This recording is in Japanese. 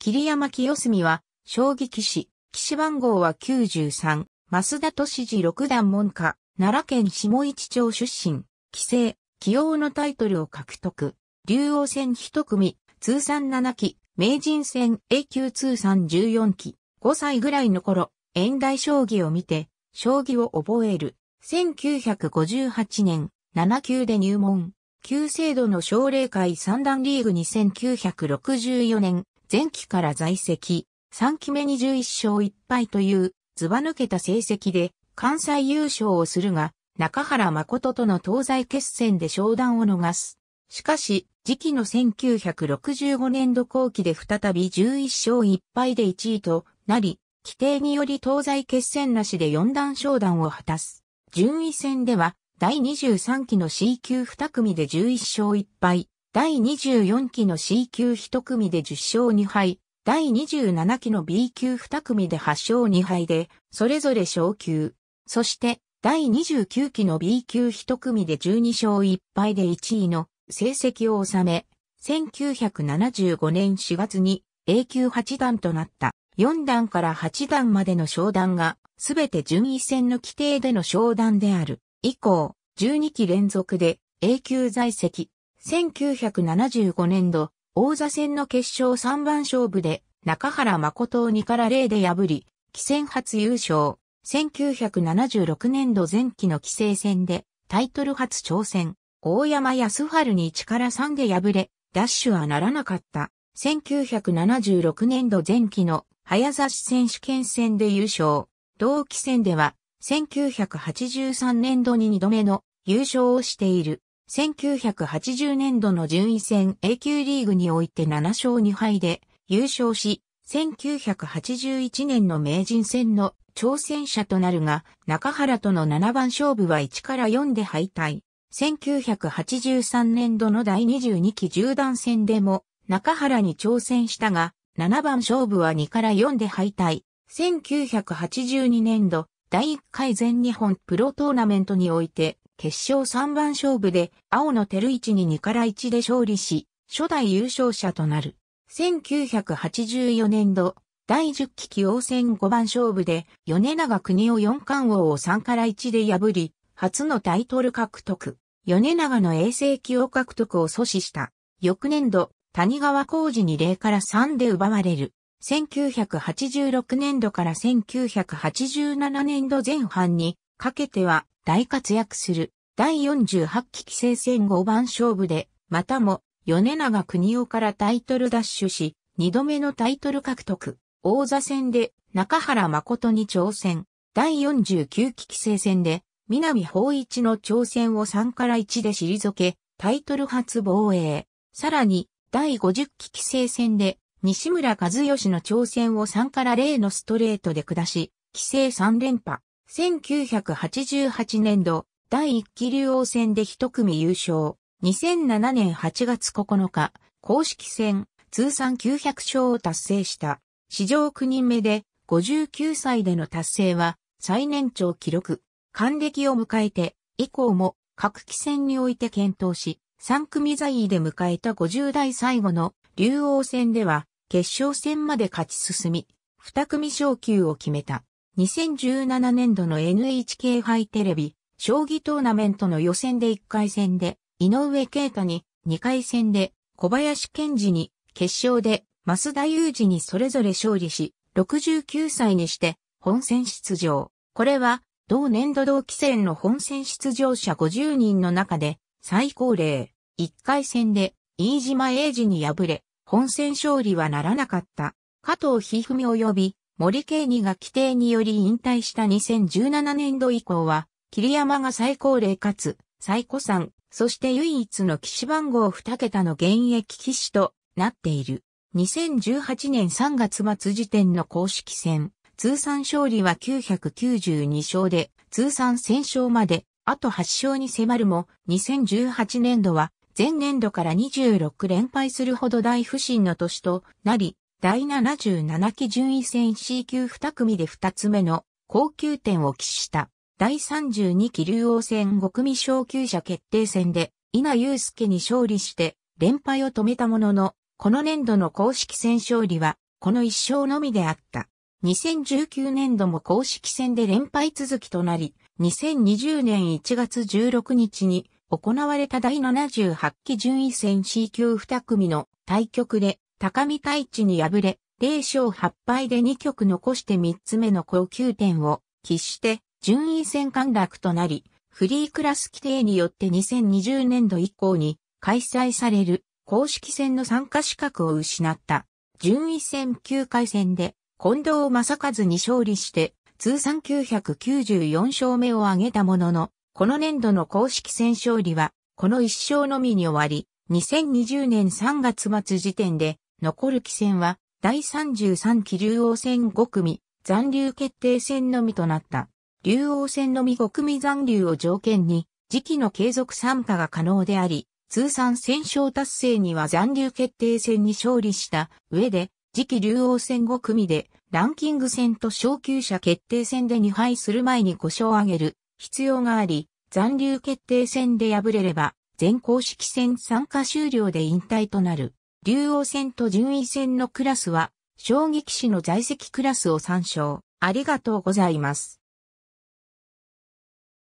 桐山清澄は、将棋騎士、騎士番号は93、増田敏次六段門下、奈良県下市町出身、棋聖、棋王のタイトルを獲得、竜王戦一組、通算7期、名人戦 A 級通算14期、5歳ぐらいの頃、遠大将棋を見て、将棋を覚える。1958年、7級で入門。旧制度の奨励会三段リーグ2 9 6 4年、前期から在籍、3期目に11勝1敗というずば抜けた成績で関西優勝をするが、中原誠との東西決戦で商談を逃す。しかし、時期の1965年度後期で再び11勝1敗で1位となり、規定により東西決戦なしで4段商談を果たす。順位戦では、第23期の C 級2組で11勝1敗、第24期の C 級1組で10勝2敗、第27期の B 級2組で8勝2敗で、それぞれ昇級。そして、第29期の B 級1組で12勝1敗で1位の成績を収め、1975年4月に A 級8段となった4段から8段までの商談が、すべて順位戦の規定での商談である。以降、12期連続で A 級在籍、1975年度、王座戦の決勝3番勝負で、中原誠を2から0で破り、棋戦初優勝。1976年度前期の棋聖戦で、タイトル初挑戦。大山康春に1から3で敗れ、ダッシュはならなかった。1976年度前期の早指し選手権戦で優勝。同期戦では、1983年度に2度目の優勝をしている。1980年度の順位戦 A 級リーグにおいて7勝2敗で優勝し、1981年の名人戦の挑戦者となるが、中原との7番勝負は1から4で敗退。1983年度の第22期縦断戦でも中原に挑戦したが、7番勝負は2から4で敗退。1982年度第1回全日本プロトーナメントにおいて決勝3番勝負で青の照一に2から1で勝利し、初代優勝者となる。1984年度、第10期棋王戦5番勝負で、米長国を4冠王を3から1で破り、初のタイトル獲得。米長の衛星棋王獲得を阻止した。翌年度、谷川浩二に0から3で奪われる。1986年度から1987年度前半にかけては大活躍する第48期規制戦5番勝負で、またも米長国夫からタイトル奪取し、2度目のタイトル獲得、王座戦で中原誠に挑戦、第49期規制戦で南法一の挑戦を3から1で退け、タイトル初防衛。さらに、第50期規制戦で、西村和義の挑戦を3から0のストレートで下し、規制3連覇。1988年度、第1期竜王戦で一組優勝。2007年8月9日、公式戦、通算900勝を達成した。史上9人目で、59歳での達成は、最年長記録。還暦を迎えて、以降も、各期戦において検討し、3組在位で迎えた50代最後の竜王戦では、決勝戦まで勝ち進み、2組昇級を決めた。2017年度の NHK 杯テレビ、将棋トーナメントの予選で1回戦で、井上啓太に、2回戦で、小林健二に、決勝で、増田裕二にそれぞれ勝利し、69歳にして、本戦出場。これは、同年度同期戦の本戦出場者50人の中で、最高齢。1回戦で、飯島英二に敗れ、本戦勝利はならなかった。加藤一二三及び、森慶二が規定により引退した2017年度以降は、桐山が最高齢かつ、最古参、そして唯一の騎士番号2桁の現役騎士となっている。2018年3月末時点の公式戦、通算勝利は992勝で、通算1000勝まで、あと8勝に迫るも、2018年度は、前年度から26連敗するほど大不振の年となり、第77期順位戦 C 級2組で2つ目の高級点を期した。第32期竜王戦5組昇級者決定戦で、稲祐介に勝利して、連敗を止めたものの、この年度の公式戦勝利は、この1勝のみであった。2019年度も公式戦で連敗続きとなり、2020年1月16日に行われた第78期順位戦 C 級2組の対局で高見太一に敗れ、0勝8敗で2局残して3つ目の高級点を喫して順位戦陥落となり、フリークラス規定によって2020年度以降に開催される公式戦の参加資格を失った。順位戦9回戦で近藤正和に勝利して通算994勝目を挙げたものの、この年度の公式戦勝利はこの1勝のみに終わり、2020年3月末時点で残る棋戦は、第33期竜王戦5組、残留決定戦のみとなった。竜王戦のみ5組残留を条件に、時期の継続参加が可能であり、通算戦勝達成には残留決定戦に勝利した上で、次期竜王戦5組で、ランキング戦と昇級者決定戦で2敗する前に5勝を挙げる必要があり、残留決定戦で敗れれば、全公式戦参加終了で引退となる。竜王戦と順位戦のクラスは、将棋士の在籍クラスを参照。ありがとうございます。